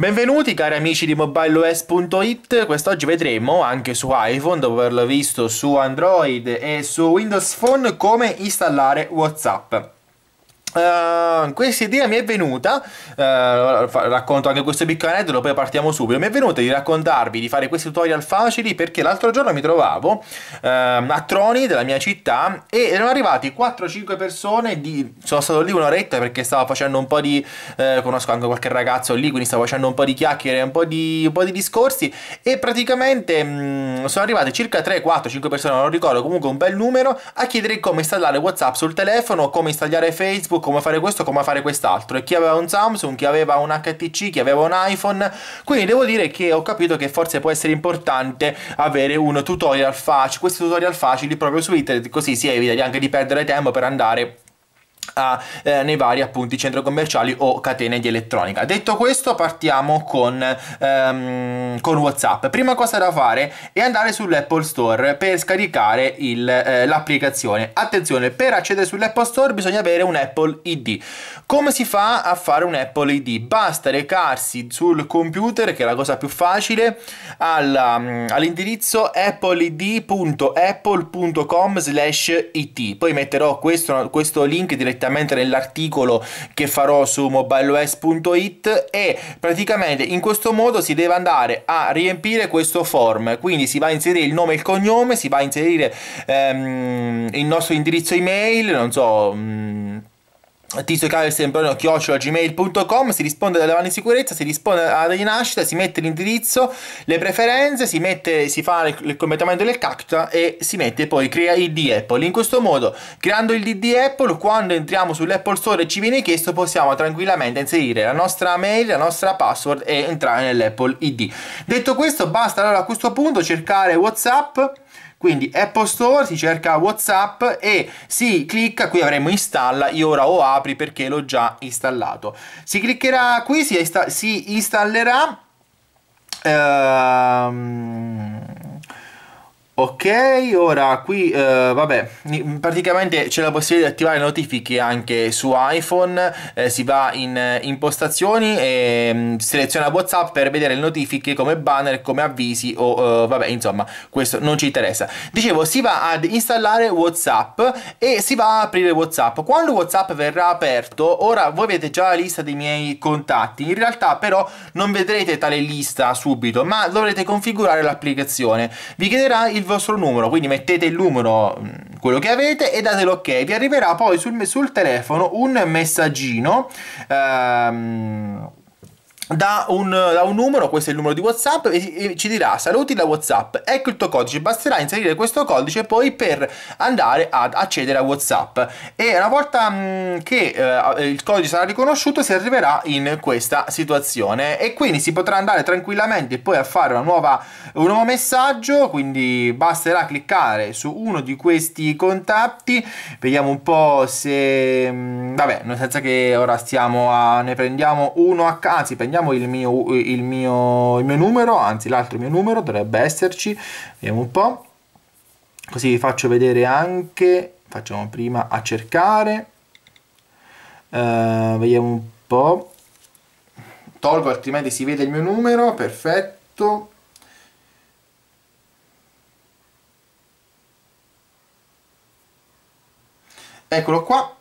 Benvenuti cari amici di mobileOS.it, quest'oggi vedremo anche su iPhone, dopo averlo visto su Android e su Windows Phone, come installare Whatsapp. Ehm, questa idea mi è venuta, uh, racconto anche questo piccolo aneddoto, poi partiamo subito. Mi è venuta di raccontarvi di fare questi tutorial facili perché l'altro giorno mi trovavo uh, a Troni della mia città e erano arrivati 4-5 persone. Di... Sono stato lì un'oretta perché stavo facendo un po' di. Eh, conosco anche qualche ragazzo lì, quindi stavo facendo un po' di chiacchiere, un po' di, un po di discorsi. E praticamente mh, mm, sono arrivate circa 3-4-5 persone, non ricordo, comunque un bel numero, a chiedere come installare WhatsApp sul telefono, come installare Facebook MacBook, come fare questo, come fare quest'altro. E chi aveva un Samsung, chi aveva un HTC, chi aveva un iPhone. Quindi devo dire che ho capito che forse può essere importante avere un tutorial facile, questi tutorial facili proprio su internet, così si evita anche di perdere tempo per andare a, eh, nei vari appunti centri commerciali o catene di elettronica. Detto questo partiamo con, ehm, con Whatsapp. Prima cosa da fare è andare sull'Apple Store per scaricare eh, l'applicazione. Eh, Attenzione, per accedere sull'Apple Store bisogna avere un Apple ID. Come si fa a fare un Apple ID? Basta recarsi sul computer, che è la cosa più facile, mm, all'indirizzo appleid.apple.com/it. Poi metterò questo, questo link direttamente direttamente nell'articolo che farò su mobileOS.it e praticamente in questo modo si deve andare a riempire questo form, quindi si va a inserire il nome e il cognome, si va a inserire ehm, il nostro indirizzo email, non so mm, tizio cavio sembrano gmail.com si risponde alla domanda di sicurezza si risponde alla rinascita si mette l'indirizzo le preferenze si, mette, si fa il completamento del cacto e si mette poi crea il di Apple in questo modo creando il di Apple quando entriamo sull'Apple Store e ci viene chiesto possiamo tranquillamente inserire la nostra mail la nostra password e entrare nell'Apple ID detto questo basta allora a questo punto cercare Whatsapp quindi eh. Apple Store, si cerca WhatsApp e si clicca, qui avremo installa, io ora o apri perché l'ho già installato. Si cliccherà qui, si, insta si installerà... Ehm Ok, ora qui, eh, vabbè, praticamente c'è la possibilità di attivare notifiche anche su iPhone, eh, si va in eh, impostazioni e mh, mm, seleziona WhatsApp per vedere le notifiche come banner, come avvisi o eh, vabbè, insomma, questo non ci interessa. Dicevo, si va ad installare WhatsApp e si va a aprire WhatsApp. Quando WhatsApp verrà aperto, ora voi avete già la lista dei miei contatti, in realtà però non vedrete tale lista subito, ma dovrete configurare l'applicazione. Vi chiederà il vostro numero, quindi mettete il numero, mm, quello che avete e datelo ok, vi arriverà poi sul, sul telefono un messaggino. Ehm, da un, da un, numero, questo è il numero di WhatsApp, e, e, ci dirà saluti da WhatsApp, ecco il tuo codice, basterà inserire questo codice poi per andare ad accedere a WhatsApp e una volta mh, mm, che eh, il codice sarà riconosciuto si arriverà in questa situazione e quindi si potrà andare tranquillamente poi a fare una nuova, un nuovo messaggio, quindi basterà cliccare su uno di questi contatti, vediamo un po' se... Mh, mm, vabbè, senza che ora stiamo a... ne prendiamo uno a... anzi prendiamo vediamo il mio, il mio, il mio numero, anzi l'altro mio numero dovrebbe esserci, vediamo un po', così vi faccio vedere anche, facciamo prima a cercare, uh, vediamo un po', tolgo altrimenti si vede il mio numero, perfetto, eccolo qua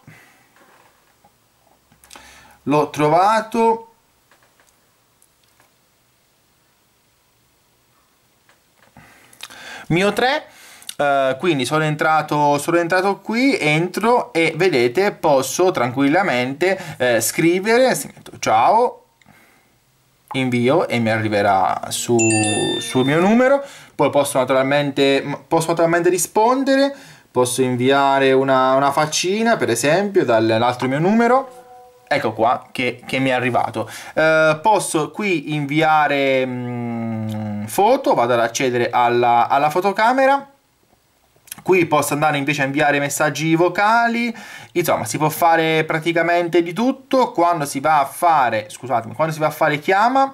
l'ho trovato Mio 3 Uh, eh, quindi sono entrato, sono entrato qui, entro e vedete posso tranquillamente eh, scrivere, ciao, invio e mi arriverà su, sul mio numero, poi posso naturalmente, posso naturalmente rispondere, posso inviare una, una faccina per esempio dall'altro mio numero, ecco qua che, che mi è arrivato, uh, posso qui inviare... Mm, foto, vado ad accedere alla, alla fotocamera qui posso andare invece a inviare messaggi vocali insomma si può fare praticamente di tutto quando si va a fare scusatemi quando si va a fare chiama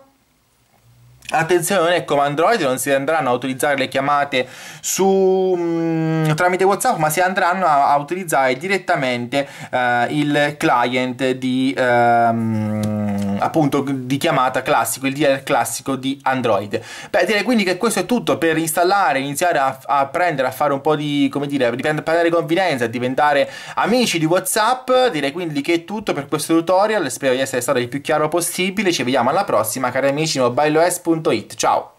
Attenzione, come ecco, Android non si andranno a utilizzare le chiamate su, mh, mm, tramite WhatsApp, ma si andranno a, a utilizzare direttamente eh, il client di... Ehm, appunto di chiamata classico, il DL classico di Android. Beh, direi quindi che questo è tutto per installare, iniziare a, a apprendere a fare un po' di, come dire, di prendere confidenza, diventare amici di WhatsApp. Direi quindi che è tutto per questo tutorial, spero di essere stato il più chiaro possibile. Ci vediamo alla prossima, cari amici, mobileOS.it. Ciao!